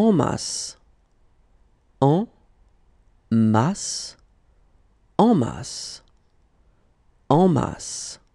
en masse, en masse, en masse, en masse.